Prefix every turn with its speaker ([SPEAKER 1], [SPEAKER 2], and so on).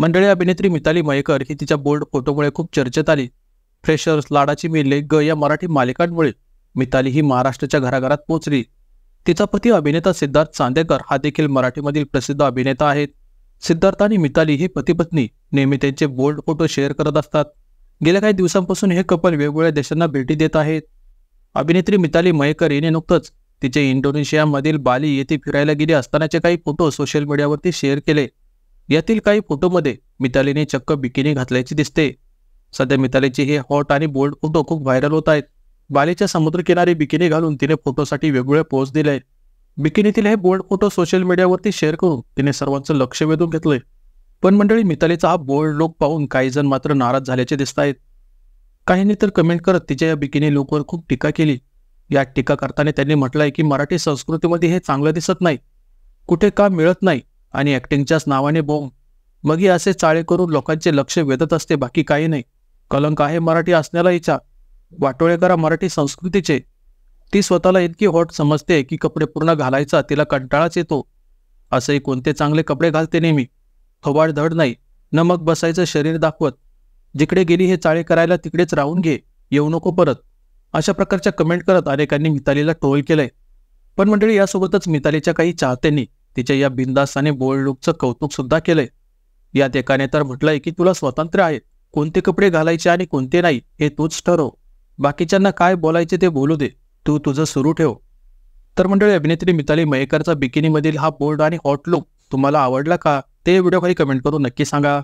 [SPEAKER 1] मंडळी अभिनेत्री मिताली मयेकर ही तिच्या बोल्ड फोटोमुळे खूप चर्चेत आली फ्रेशर्स लाडाची मेले ग या मराठी मालिकांमुळे मिताली ही महाराष्ट्राच्या घराघरात पोहोचली तिचा पती अभिनेता सिद्धार्थ चांदेकर हा देखील मराठीमधील प्रसिद्ध अभिनेता आहेत सिद्धार्थ आणि मिताली ही पतीपत्नी नेहमी त्यांचे बोल्ड फोटो शेअर करत असतात गेल्या काही दिवसांपासून हे कपल वेगवेगळ्या देशांना भेटी देत आहेत अभिनेत्री मिताली मयेकर हिने नुकतंच तिचे इंडोनेशियामधील बाली येथे फिरायला गेले असतानाचे काही फोटो सोशल मीडियावरती शेअर केले यातील काही फोटोमध्ये मितालीने चक्क बिकिनी घातल्याची दिसते सध्या मितालीचे हे हॉट आणि बोल्ड फोटो खूप व्हायरल होत आहेत बालीच्या समुद्रकिनारी बिकिनी घालून तिने फोटोसाठी वेगवेगळे पोस्ट दिले आहेत बिकिनीतील हे बोल्ड फोटो सोशल मीडियावरती शेअर करून तिने सर्वांचं लक्ष वेधून घेतलंय पण मंडळी मितालीचा हा बोल्ड लोक पाहून काही जण मात्र नाराज झाल्याचे दिसत आहेत काहींनी तर कमेंट करत तिच्या या बिकिनी लुकवर खूप टीका केली या टीका करताना त्यांनी म्हटलंय की मराठी संस्कृतीमध्ये हे चांगलं दिसत नाही कुठे का मिळत नाही आणि ॲक्टिंगच्याच नावाने बोंब मग असे चाळे करून लोकांचे लक्ष वेधत असते बाकी काही नाही कलंक आहे मराठी असण्याला वाटोळे करा मराठी संस्कृतीचे ती स्वतःला इतकी हॉट समजते की कपडे पूर्ण घालायचा तिला कंटाळाच येतो असे कोणते चांगले कपडे घालते नेहमी थोबाड धड नाही न मग बसायचं शरीर दाखवत जिकडे गेली हे चाळे करायला तिकडेच राहून घे येऊ नको परत अशा प्रकारच्या कमेंट करत अनेकांनी मितालीला टोल केलंय पण मंडळी यासोबतच मितालीच्या काही चाहत्यांनी तिच्या या बिंदासाने बोल्ड लुकचं कौतुक सुद्धा केलंय यात एकाने तर म्हटलंय की तुला स्वतंत्र आहे कोणते कपडे घालायचे आणि कोणते नाही हे तूच ठरव बाकीच्यांना काय बोलायचे ते बोलू दे तू तुझं सुरू ठेव तर मंडळी अभिनेत्री मिताली मयेकरचा बिकिनीमधील हा बोल्ड आणि हॉट लुक तुम्हाला आवडला का ते व्हिडिओ खाली कमेंट करून नक्की सांगा